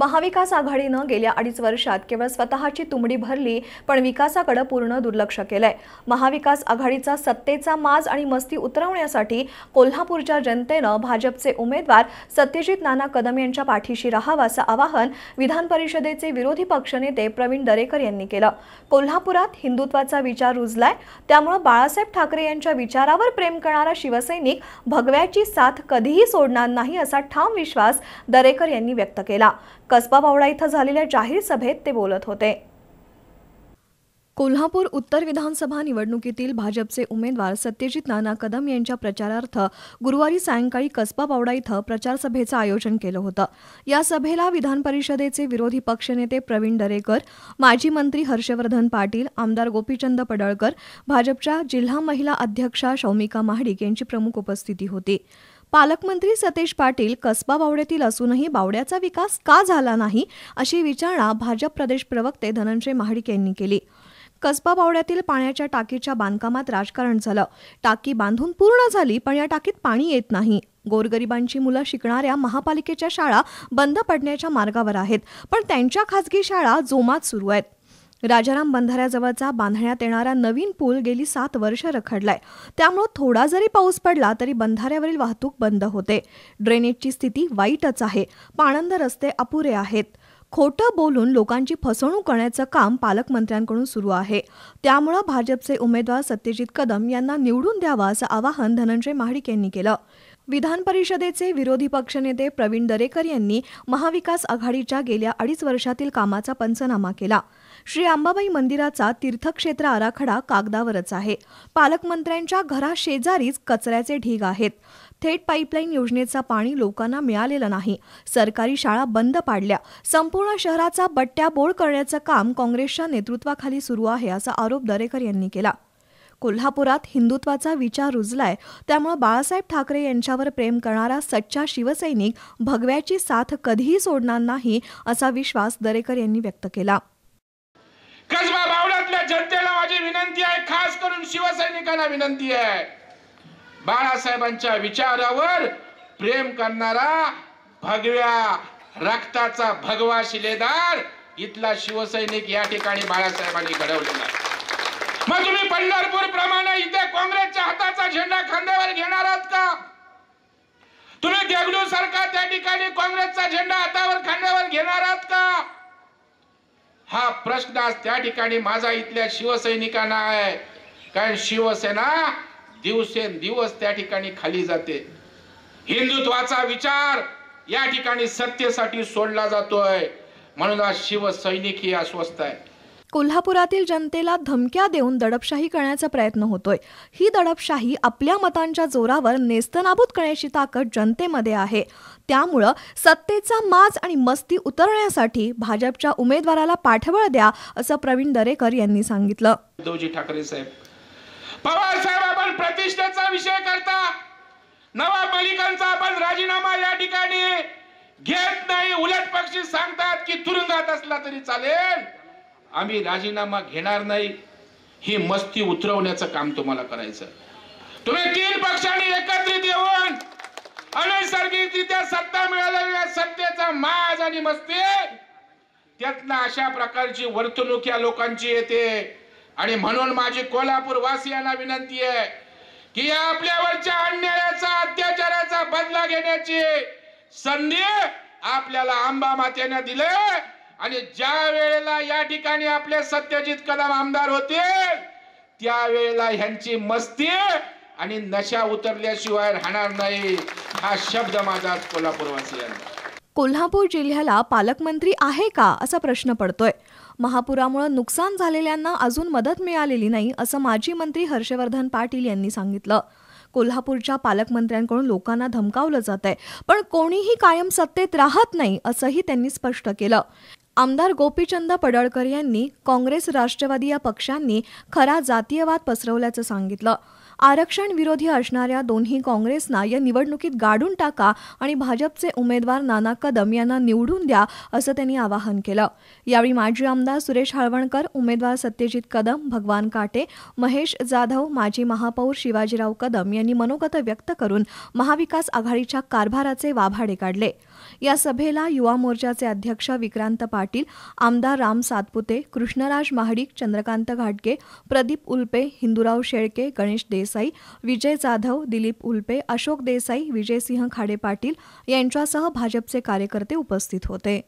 महाविकास आघाडीनं गेल्या अडीच वर्षात केवळ स्वतःची तुंबडी भरली पण विकासाकडे पूर्ण दुर्लक्ष केलंय महाविकास आघाडीचा सत्तेचा माज आणि मस्ती उतरवण्यासाठी कोल्हापूरच्या जनतेनं भाजपचे उमेदवार सत्यजित नाना कदम यांच्या पाठीशी राहावं असं आवाहन विधान परिषदेचे विरोधी पक्षनेते प्रवीण दरेकर यांनी केलं कोल्हापुरात हिंदुत्वाचा विचार रुजलाय त्यामुळे बाळासाहेब ठाकरे यांच्या विचारावर प्रेम करणारा शिवसैनिक भगव्याची साथ कधीही सोडणार नाही असा ठाम विश्वास दरेकर यांनी व्यक्त केला कसबा बावडा इथं झालेल्या जाहीर सभेत ते बोलत होते कोल्हापूर उत्तर विधानसभा निवडणुकीतील भाजपचे उमेदवार सत्यजित नाना कदम यांच्या प्रचारार्थ गुरुवारी सायंकाळी कसबा बावडा इथं प्रचारसभेचं आयोजन केलं होतं या सभेला विधान परिषदेचे विरोधी पक्षनेते प्रवीण दरेकर माजी मंत्री हर्षवर्धन पाटील आमदार गोपीचंद पडळकर भाजपच्या जिल्हा महिला अध्यक्षा शौमिका महाडिक यांची प्रमुख उपस्थिती होती पालकमंत्री सतेज पाटील कसबा बावड्यातील असूनही बावड्याचा विकास का झाला नाही अशी विचारणा भाजप प्रदेश प्रवक्ते धनंजय महाडिक यांनी केली कसबा बावड्यातील पाण्याच्या टाकीच्या बांधकामात राजकारण झालं टाकी बांधून पूर्ण झाली पण या टाकीत पाणी येत नाही गोरगरिबांची मुलं शिकणाऱ्या महापालिकेच्या शाळा बंद पडण्याच्या मार्गावर आहेत पण त्यांच्या खासगी शाळा जोमात सुरू आहेत राजाराम बंधाऱ्याजवळचा बांधण्यात येणारा नवीन पूल गेली सात वर्ष रखडलाय त्यामुळे थोडा जरी पाऊस पडला तरी बंधाऱ्यावरील वाहतूक बंद होते ड्रेनेजची स्थिती वाईटच आहे पाणंद रस्ते अपुरे आहेत खोटं बोलून लोकांची फसवणूक करण्याचं काम पालकमंत्र्यांकडून सुरू आहे त्यामुळं भाजपचे उमेदवार सत्यजित कदम यांना निवडून द्यावा असं आवाहन धनंजय महाडिक यांनी केलं विधान परिषदेचे विरोधी पक्षनेते प्रवीण दरेकर यांनी महाविकास आघाडीच्या गेल्या अडीच वर्षातील कामाचा पंचनामा केला श्री अंबाबाई मंदिराचा तीर्थक्षेत्र आराखडा कागदावरच आहे पालकमंत्र्यांच्या घराशेजारीच कचऱ्याचे ढीग आहेत थेट पाईपलाईन योजनेचा पाणी लोकांना मिळालेलं नाही सरकारी शाळा बंद पाडल्या संपूर्ण शहराचा बोळ करण्याचं काम काँग्रेसच्या नेतृत्वाखाली सुरू आहे असा आरोप दरेकर यांनी केला कोल्हापुरात हिंदुत्वाचा विचार रुजलाय त्यामुळे बाळासाहेब ठाकरे यांच्यावर प्रेम करणारा सच्चा शिवसैनिक भगव्याची साथ कधीही सोडणार नाही असा विश्वास दरेकर यांनी व्यक्त केला कसबा जनतेला माझी विनंती आहे खास करून शिवसैनिकांना विनंती आहे बाळासाहेबांच्या विचारावर प्रेम करणारा भगव्या रक्ताचा भगवा शिलेदार इथला शिवसैनिक या ठिकाणी बाळासाहेबांनी घडवलेला तुम्ही पंढरपूर प्रमाणे इथे काँग्रेसच्या हाताचा झेंडा खांद्यावर घेणार आहात का तुम्ही देगडू सरकार त्या ठिकाणी काँग्रेसचा झेंडा हातावर खांद्यावर घेणार आहात का हा प्रश्न आज त्या ठिकाणी माझा इथल्या शिवसैनिकांना आहे कारण शिवसेना दिवसेंदिवस त्या ठिकाणी खाली जाते हिंदुत्वाचा विचार या ठिकाणी सत्तेसाठी सोडला जातोय म्हणून आज शिवसैनिक ही अस्वस्थ आहे कोल्हापुरातील जनतेला धमक्या देऊन दडपशाही करण्याचा प्रयत्न होतोय ही दडपशाही आपल्या मतांच्या जोरावर नेस्तनाबूत करण्याची ताकद जनतेमध्ये आहे त्यामुळं सत्तेचा माज आणि मस्ती उतरण्यासाठी भाजपच्या उमेदवाराला पाठबळ द्या असं प्रवीण दरेकर यांनी सांगितलं उद्धवजी ठाकरे साहेब पवार साहेब आपण प्रतिष्ठेचा विषय करता नवा मलिकांचा आपण राजीनामा या ठिकाणी घेत नाही उलट पक्षी सांगतात की तुरुंगात असला तरी चालेल आम्ही राजीनामा घेणार नाही ही मस्ती उतरवण्याचं काम तुम्हाला करायचं तुम्ही तीन पक्षांनी एकत्रित येऊन अनैसर्गिकरित्या सत्ता मिळालेल्या सत्तेचा माज आणि मस्ती त्यातनं अशा प्रकारची वर्तणूक या लोकांची येते आणि म्हणून माझी कोल्हापूर वासियांना विनंती आहे की या आपल्यावरच्या अन्यायाचा अत्याचाराचा बदला घेण्याची संधी आपल्याला आंबा मातेने दिले आणि ज्या वेळेला या ठिकाणी आपले सत्यजित कदम आमदार होते त्यावेळेला ह्यांची मस्ती आणि नशा उतरल्याशिवाय राहणार नाही हा शब्द माझा कोल्हापूरवासियांना कोल्हापूर जिल्ह्याला पालकमंत्री आहे का असा प्रश्न पडतोय महापुरामुळे नुकसान झालेल्यांना अजून मदत मिळालेली नाही असं माजी मंत्री हर्षवर्धन पाटील यांनी सांगितलं कोल्हापूरच्या पालकमंत्र्यांकडून लोकांना धमकावलं जात आहे पण कोणीही कायम सत्तेत राहत नाही असंही त्यांनी स्पष्ट केलं आमदार गोपीचंद पडळकर यांनी काँग्रेस राष्ट्रवादी या पक्षांनी खरा जातीयवाद पसरवल्याचं सांगितलं आरक्षण विरोधी असणाऱ्या दोन्ही काँग्रेसना या निवडणुकीत गाडून टाका आणि भाजपचे उमेदवार नाना कदम यांना निवडून द्या असं त्यांनी आवाहन केलं यावेळी माजी आमदार सुरेश हळवणकर उमेदवार सत्यजित कदम भगवान काटे महेश जाधव माजी महापौर शिवाजीराव कदम यांनी मनोगत व्यक्त करून महाविकास आघाडीच्या कारभाराचे वाभाडे काढले या सभेला युवा मोर्चाचे अध्यक्ष विक्रांत पाटील पाटील आमदार राम सातपुते कृष्णराज महाडिक चंद्रकांत घाटके प्रदीप उल्पे हिंदुराव शेळके गणेश देसाई विजय जाधव दिलीप उल्पे अशोक देसाई विजयसिंह खाडे पाटील यांच्यासह भाजपचे कार्यकर्ते उपस्थित होते